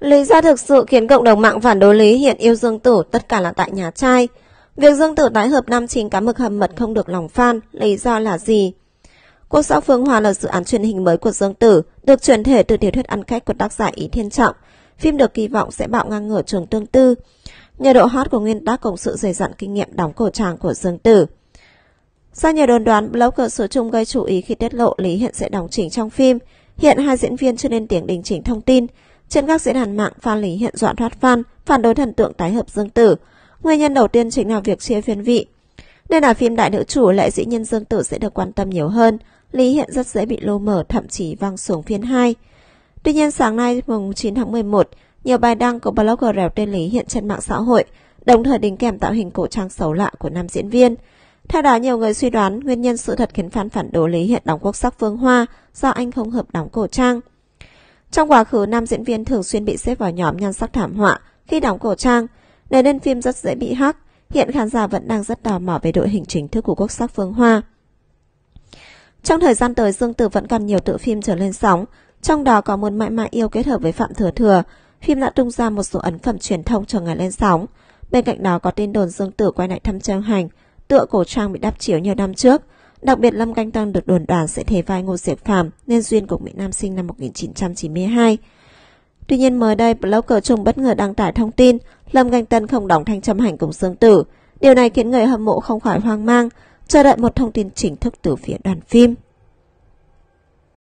Lý do thực sự khiến cộng đồng mạng phản đối Lý hiện yêu Dương Tử tất cả là tại nhà trai. Việc Dương Tử tái hợp nam chính cá mực hầm mật không được lòng fan, lý do là gì? Cô xã Phương Hoa là dự án truyền hình mới của Dương Tử, được chuyển thể từ tiểu thuyết ăn khách của tác giả Ý Thiên Trọng. Phim được kỳ vọng sẽ bạo ngang ngửa trường tương tư. Nhờ độ hot của nguyên tác cùng sự dày dặn kinh nghiệm đóng cổ tràng của Dương Tử. Sau nhiều đồn đoán, blogger số chung gây chú ý khi tiết lộ Lý hiện sẽ đóng chính trong phim. Hiện hai diễn viên chưa lên tiếng đình chỉnh thông tin, trên các diễn đàn mạng, Phan lý hiện dọa thoát fan, phản đối thần tượng tái hợp Dương Tử. Nguyên nhân đầu tiên chính là việc chia phiên vị. Nên là phim đại nữ chủ lại dĩ nhân Dương Tử sẽ được quan tâm nhiều hơn. Lý hiện rất dễ bị lô mở, thậm chí văng xuống phiên 2. Tuy nhiên sáng nay mùng 9 tháng 11, nhiều bài đăng của blogger rèo tên Lý hiện trên mạng xã hội, đồng thời đính kèm tạo hình cổ trang xấu lạ của nam diễn viên. Theo đó, nhiều người suy đoán nguyên nhân sự thật khiến fan phản đối Lý hiện đóng quốc sắc phương hoa do anh không hợp đóng cổ trang. Trong quá khứ, nam diễn viên thường xuyên bị xếp vào nhóm nhan sắc thảm họa khi đóng cổ trang, nên nên phim rất dễ bị hắc. Hiện khán giả vẫn đang rất tò mò về đội hình chính thức của quốc sắc phương Hoa. Trong thời gian tới, Dương Tử vẫn còn nhiều tựa phim trở lên sóng, trong đó có Muốn mãi mãi yêu kết hợp với Phạm Thừa Thừa. Phim đã tung ra một số ấn phẩm truyền thông cho ngày lên sóng. Bên cạnh đó có tin đồn Dương Tử quay lại thăm Trang Hành, tựa cổ trang bị đắp chiếu nhiều năm trước – Đặc biệt Lâm Canh Tăng được đồn đoán sẽ thế vai Ngô Diệp Phàm nên duyên cùng Mỹ Nam sinh năm 1992. Tuy nhiên mới đây, blogger Trung bất ngờ đăng tải thông tin Lâm Canh Tân không đóng thanh châm hành cùng Dương Tử. Điều này khiến người hâm mộ không khỏi hoang mang, chờ đợi một thông tin chính thức từ phía đoàn phim.